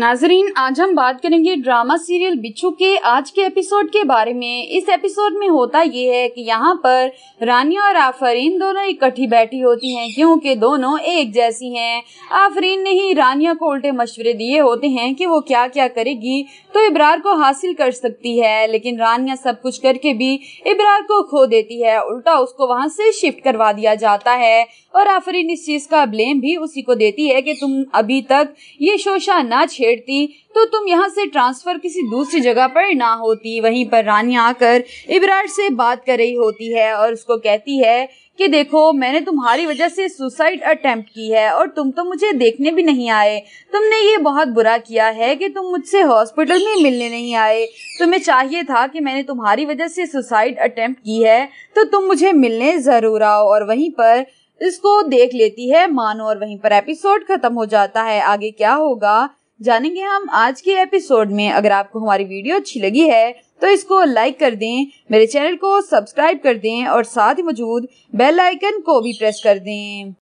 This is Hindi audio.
नाजरीन आज हम बात करेंगे ड्रामा सीरियल बिच्छू के आज के एपिसोड के बारे में इस एपिसोड में होता ये है कि यहाँ पर रानी और आफरीन दोनों इकट्ठी बैठी होती हैं क्योंकि दोनों एक जैसी हैं आफरीन ने ही रानिया को उल्टे मशवरे दिए होते हैं कि वो क्या क्या करेगी तो इब्रार को हासिल कर सकती है लेकिन रानिया सब कुछ करके भी इब्रार को खो देती है उल्टा उसको वहां से शिफ्ट करवा दिया जाता है और आफरीन इस चीज का ब्लेम भी उसी को देती है कि तुम अभी तक ये शोशा ना छेड़ती तो तुम यहाँ से ट्रांसफर किसी दूसरी जगह पर ना होती वहीं पर रानी आकर इबरार से बात कर रही होती है और उसको कहती है कि देखो मैंने तुम्हारी वजह से सुसाइड अटेम्प्ट की है और तुम तो मुझे देखने भी नहीं आए तुमने ये बहुत बुरा किया है कि तुम मुझसे हॉस्पिटल में मिलने नहीं आए तुम्हें चाहिए था कि मैंने तुम्हारी वजह से सुसाइड अटेम्प्ट की है तो तुम मुझे मिलने ज़रूर आओ और वहीं पर इसको देख लेती है मानो और वहीं पर एपिसोड खत्म हो जाता है आगे क्या होगा जानेंगे हम आज के एपिसोड में अगर आपको हमारी वीडियो अच्छी लगी है तो इसको लाइक कर दें मेरे चैनल को सब्सक्राइब कर दें और साथ ही मौजूद बेल आइकन को भी प्रेस कर दें